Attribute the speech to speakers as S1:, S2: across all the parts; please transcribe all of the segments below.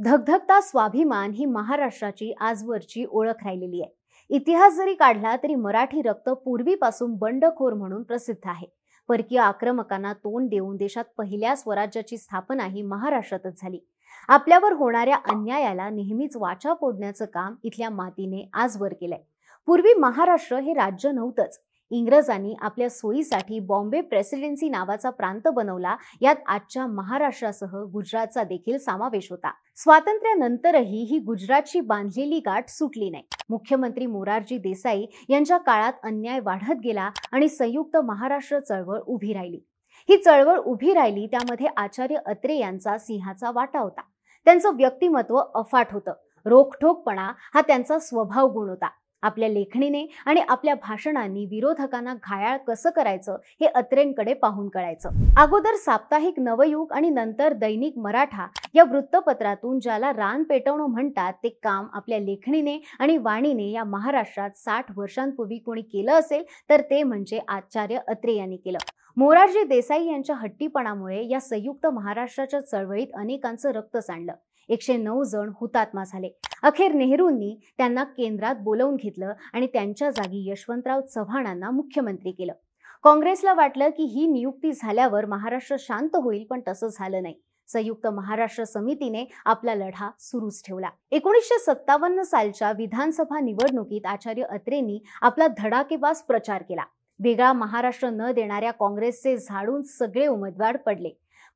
S1: धगधगता स्वाभिमान ही महाराष्ट्राची आजवरची ओळख राहिलेली आहे इतिहास जरी काढला तरी मराठी रक्त पूर्वीपासून बंडखोर म्हणून प्रसिद्ध आहे परकीय आक्रमकांना तोंड देऊन देशात पहिल्या स्वराज्याची स्थापना ही महाराष्ट्रातच झाली आपल्यावर होणाऱ्या अन्यायाला नेहमीच वाचा फोडण्याचं काम इथल्या मातीने आजवर केलंय पूर्वी महाराष्ट्र हे राज्य नव्हतंच इंग्रजांनी आपल्या सोयीसाठी बॉम्बे प्रेसिडेन्सी नावाचा प्रांत बनवला यात आजच्या महाराष्ट्रासह गुजरातचा देखील समावेश होता स्वातंत्र्यानंतरही ही गुजरातची बांधलेली गाठ सुटली नाही मुख्यमंत्री मोरारजी देसाई यांच्या काळात अन्याय वाढत गेला आणि संयुक्त महाराष्ट्र चळवळ उभी राहिली ही चळवळ उभी राहिली त्यामध्ये आचार्य अत्रे यांचा सिंहाचा वाटा होता त्यांचं व्यक्तिमत्व अफाट होतं रोखठोकपणा हा त्यांचा स्वभाव गुण होता आपल्या लेखणीने आणि आपल्या भाषणांनी विरोधकांना घायाळ कसं करायचं हे अत्रेंकडे पाहून कळायचं अगोदर साप्ताहिक नवयुग आणि नंतर दैनिक मराठा या वृत्तपत्रातून ज्याला रान पेटवणं म्हणतात ते काम आपल्या लेखणीने आणि वाणीने या महाराष्ट्रात साठ वर्षांपूर्वी कोणी केलं असेल तर ते म्हणजे आचार्य अत्रे यांनी केलं मोरारजी देसाई यांच्या हट्टीपणामुळे या संयुक्त महाराष्ट्राच्या चळवळीत अनेकांचं रक्त सांडलं एकशे नऊ जण हुतात्मा झाले अखेर नेहरूंनी त्यांना केंद्रात बोलवून घेतलं आणि त्यांच्या जागी यशवंतराव चव्हाणांना मुख्यमंत्री केलं काँग्रेसला वाटलं की ही नियुक्ती झाल्यावर महाराष्ट्र शांत होईल पण तसं झालं नाही संयुक्त महाराष्ट्र समितीने आपला लढा सुरूच ठेवला एकोणीसशे सत्तावन्न सालच्या विधानसभा निवडणुकीत आचार्य अत्रेंनी आपला धडाकेबाज प्रचार केला वेगळा महाराष्ट्र न देणाऱ्या काँग्रेसचे झाडून सगळे उमेदवार पडले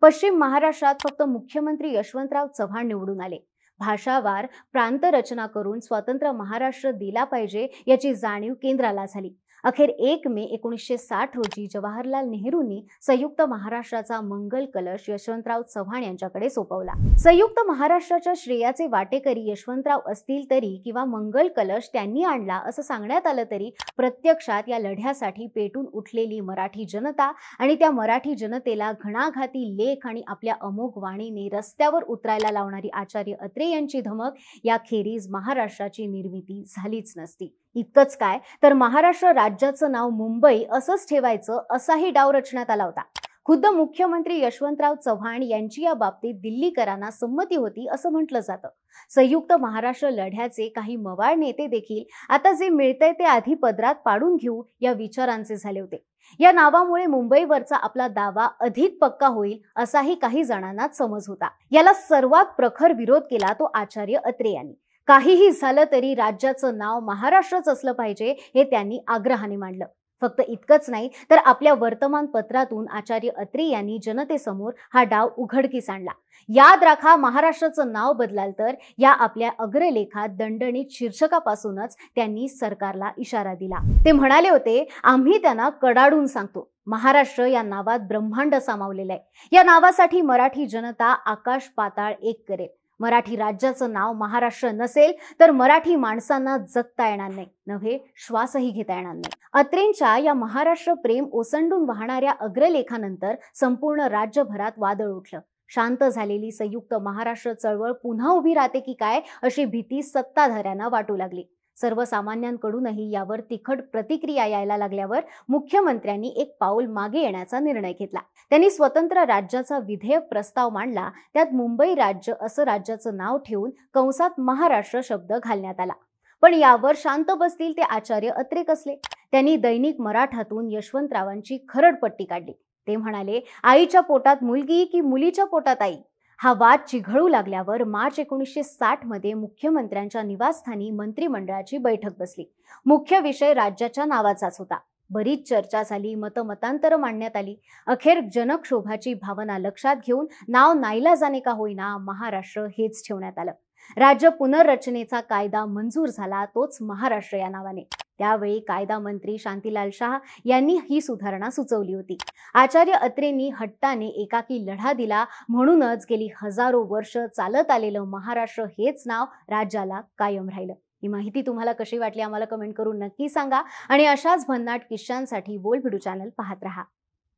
S1: पश्चिम महाराष्ट्रात फक्त मुख्यमंत्री यशवंतराव चव्हाण निवडून आले भाषावार प्रांत रचना करून स्वतंत्र महाराष्ट्र दिला पाहिजे याची जाणीव केंद्राला झाली अखेर एक मे एकोणीसशे साठ रोजी जवाहरलाल नेहरूंनी संयुक्त महाराष्ट्राचा मंगल कलश यशवंतराव चव्हाण यांच्याकडे सोपवला संयुक्त महाराष्ट्राच्या श्रेयाचे वाटेकरी यशवंतराव असतील तरी किंवा मंगल कलश त्यांनी आणला असं सांगण्यात आलं तरी प्रत्यक्षात या लढ्यासाठी पेटून उठलेली मराठी जनता आणि त्या मराठी जनतेला घणाघाती लेख आणि आपल्या अमोघ वाणीने रस्त्यावर उतरायला लावणारी आचार्य अत्रे यांची धमक या खेरीज महाराष्ट्राची निर्मिती झालीच नसती इतकंच काय तर महाराष्ट्र राज्याचं नाव मुंबई असंच ठेवायचं असाही डाव रचण्यात आला होता खुद्द मुख्यमंत्री यशवंतराव चव्हाण यांची या बाबतीत दिल्लीकरांना संमती होती असं म्हटलं जातं संयुक्त महाराष्ट्र लढ्याचे काही मवाळ नेते देखील आता जे मिळतंय ते आधी पदरात पाडून घेऊ या विचारांचे झाले होते या नावामुळे मुंबईवरचा आपला दावा अधिक पक्का होईल असाही काही जणांना समज होता याला सर्वात प्रखर विरोध केला तो आचार्य अत्रे यांनी काहीही झालं तरी राज्याचं नाव महाराष्ट्रच असलं पाहिजे हे त्यांनी आग्रहाने मांडलं फक्त इतकंच नाही तर आपल्या वर्तमानपत्रातून आचार्य अत्री यांनी जनतेसमोर हा डाव उघडकीस आणला याद राखा महाराष्ट्राचं नाव बदलाल तर या आपल्या अग्रलेखात दंडणीत शीर्षकापासूनच त्यांनी सरकारला इशारा दिला ते म्हणाले होते आम्ही त्यांना कडाडून सांगतो महाराष्ट्र या नावात ब्रह्मांड सामावलेलं आहे या नावासाठी मराठी जनता आकाश पाताळ एक करेल मराठी राज्याचं नाव महाराष्ट्र नसेल तर मराठी माणसांना जगता येणार नाही नव्हे श्वासही घेता येणार नाही अत्रेंच्या या महाराष्ट्र प्रेम ओसंडून वाहणाऱ्या अग्रलेखानंतर संपूर्ण राज्यभरात वादळ उठलं शांत झालेली संयुक्त महाराष्ट्र चळवळ पुन्हा उभी राहते की काय अशी भीती सत्ताधाऱ्यांना वाटू लागली सर्वसामान्यांकडूनही यावर तिखट प्रतिक्रिया यायला लागल्यावर मुख्यमंत्र्यांनी एक पाऊल मागे येण्याचा निर्णय घेतला त्यांनी स्वतंत्र राज्याचा विधेयक प्रस्ताव मांडला त्यात मुंबई राज्य असं राज्याचं नाव ठेवून कंसात महाराष्ट्र शब्द घालण्यात आला पण यावर शांत बसतील ते आचार्य अत्रेक असले त्यांनी दैनिक मराठातून यशवंतरावांची खरडपट्टी काढली ते म्हणाले आईच्या पोटात मुलगी की मुलीच्या पोटात आई हा वाद चिघळू लागल्यावर मार्च एकोणीसशे साठ मध्ये मुख्यमंत्र्यांच्या निवासस्थानी मंत्रिमंडळाची बैठक बसली मुख्य विषय राज्याच्या नावाचाच होता बरीच चर्चा झाली मतमतांतर मांडण्यात आली अखेर जनक्षोभाची भावना लक्षात घेऊन नाव नाईला जाणे का होईना महाराष्ट्र हेच ठेवण्यात आलं राज्य पुनर्रचनेचा कायदा मंजूर झाला तोच महाराष्ट्र या नावाने त्यावेळी कायदा मंत्री शांतीलाल शाह यांनी ही सुधारणा सुचवली होती आचार्य अत्रेंनी हट्टाने एकाकी लढा दिला म्हणूनच गेली हजारो वर्ष चालत आलेलं महाराष्ट्र हेच नाव राज्याला कायम राहिलं ही माहिती तुम्हाला कशी वाटली आम्हाला कमेंट करून नक्की सांगा आणि अशाच भन्नाट बोल भिडू चॅनल पाहत राहा